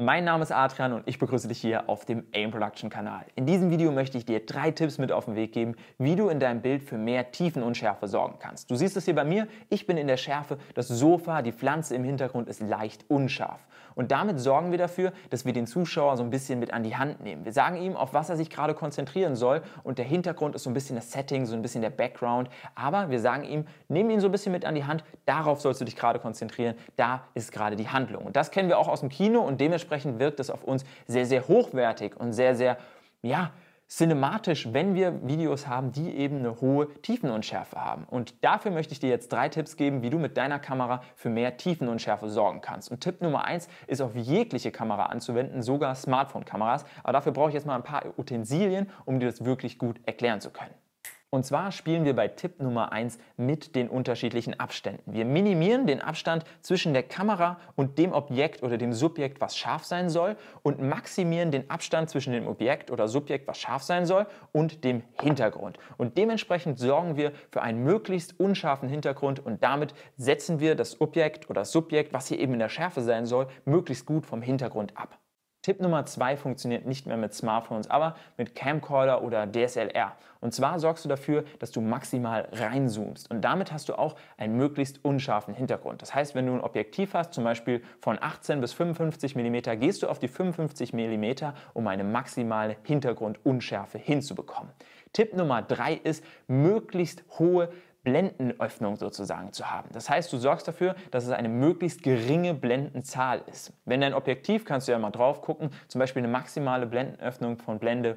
Mein Name ist Adrian und ich begrüße dich hier auf dem AIM Production Kanal. In diesem Video möchte ich dir drei Tipps mit auf den Weg geben, wie du in deinem Bild für mehr Tiefenunschärfe sorgen kannst. Du siehst es hier bei mir, ich bin in der Schärfe, das Sofa, die Pflanze im Hintergrund ist leicht unscharf. Und damit sorgen wir dafür, dass wir den Zuschauer so ein bisschen mit an die Hand nehmen. Wir sagen ihm, auf was er sich gerade konzentrieren soll und der Hintergrund ist so ein bisschen das Setting, so ein bisschen der Background. Aber wir sagen ihm, nimm ihn so ein bisschen mit an die Hand, darauf sollst du dich gerade konzentrieren, da ist gerade die Handlung. Und das kennen wir auch aus dem Kino und dementsprechend dementsprechend wirkt es auf uns sehr, sehr hochwertig und sehr, sehr, ja, cinematisch, wenn wir Videos haben, die eben eine hohe Tiefenunschärfe haben. Und dafür möchte ich dir jetzt drei Tipps geben, wie du mit deiner Kamera für mehr Tiefenunschärfe sorgen kannst. Und Tipp Nummer eins ist auf jegliche Kamera anzuwenden, sogar Smartphone-Kameras. Aber dafür brauche ich jetzt mal ein paar Utensilien, um dir das wirklich gut erklären zu können. Und zwar spielen wir bei Tipp Nummer 1 mit den unterschiedlichen Abständen. Wir minimieren den Abstand zwischen der Kamera und dem Objekt oder dem Subjekt, was scharf sein soll, und maximieren den Abstand zwischen dem Objekt oder Subjekt, was scharf sein soll, und dem Hintergrund. Und dementsprechend sorgen wir für einen möglichst unscharfen Hintergrund und damit setzen wir das Objekt oder Subjekt, was hier eben in der Schärfe sein soll, möglichst gut vom Hintergrund ab. Tipp Nummer zwei funktioniert nicht mehr mit Smartphones, aber mit Camcorder oder DSLR. Und zwar sorgst du dafür, dass du maximal reinzoomst. Und damit hast du auch einen möglichst unscharfen Hintergrund. Das heißt, wenn du ein Objektiv hast, zum Beispiel von 18 bis 55 mm, gehst du auf die 55 mm, um eine maximale Hintergrundunschärfe hinzubekommen. Tipp Nummer drei ist, möglichst hohe Blendenöffnung sozusagen zu haben. Das heißt, du sorgst dafür, dass es eine möglichst geringe Blendenzahl ist. Wenn dein Objektiv, kannst du ja mal drauf gucken, zum Beispiel eine maximale Blendenöffnung von Blende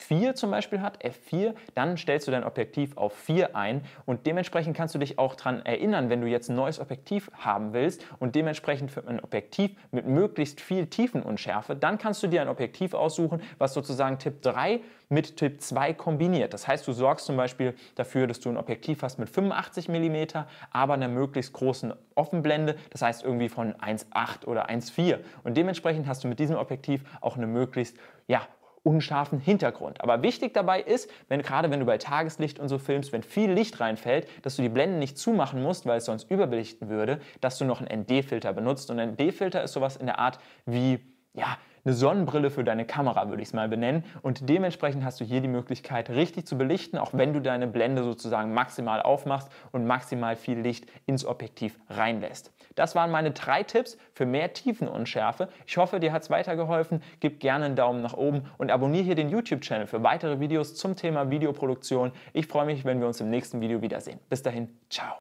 4 zum Beispiel hat, F4, dann stellst du dein Objektiv auf 4 ein und dementsprechend kannst du dich auch daran erinnern, wenn du jetzt ein neues Objektiv haben willst und dementsprechend für ein Objektiv mit möglichst viel Tiefenunschärfe, dann kannst du dir ein Objektiv aussuchen, was sozusagen Tipp 3 mit Tipp 2 kombiniert. Das heißt, du sorgst zum Beispiel dafür, dass du ein Objektiv hast mit 85 mm, aber einer möglichst großen Offenblende, das heißt irgendwie von 1,8 oder 1,4 und dementsprechend hast du mit diesem Objektiv auch eine möglichst ja, unscharfen Hintergrund. Aber wichtig dabei ist, wenn gerade wenn du bei Tageslicht und so filmst, wenn viel Licht reinfällt, dass du die Blenden nicht zumachen musst, weil es sonst überbelichten würde, dass du noch einen ND-Filter benutzt. Und ein ND-Filter ist sowas in der Art wie ja, eine Sonnenbrille für deine Kamera, würde ich es mal benennen. Und dementsprechend hast du hier die Möglichkeit, richtig zu belichten, auch wenn du deine Blende sozusagen maximal aufmachst und maximal viel Licht ins Objektiv reinlässt. Das waren meine drei Tipps für mehr Tiefenunschärfe. Ich hoffe, dir hat es weitergeholfen. Gib gerne einen Daumen nach oben und abonniere hier den YouTube-Channel für weitere Videos zum Thema Videoproduktion. Ich freue mich, wenn wir uns im nächsten Video wiedersehen. Bis dahin, ciao.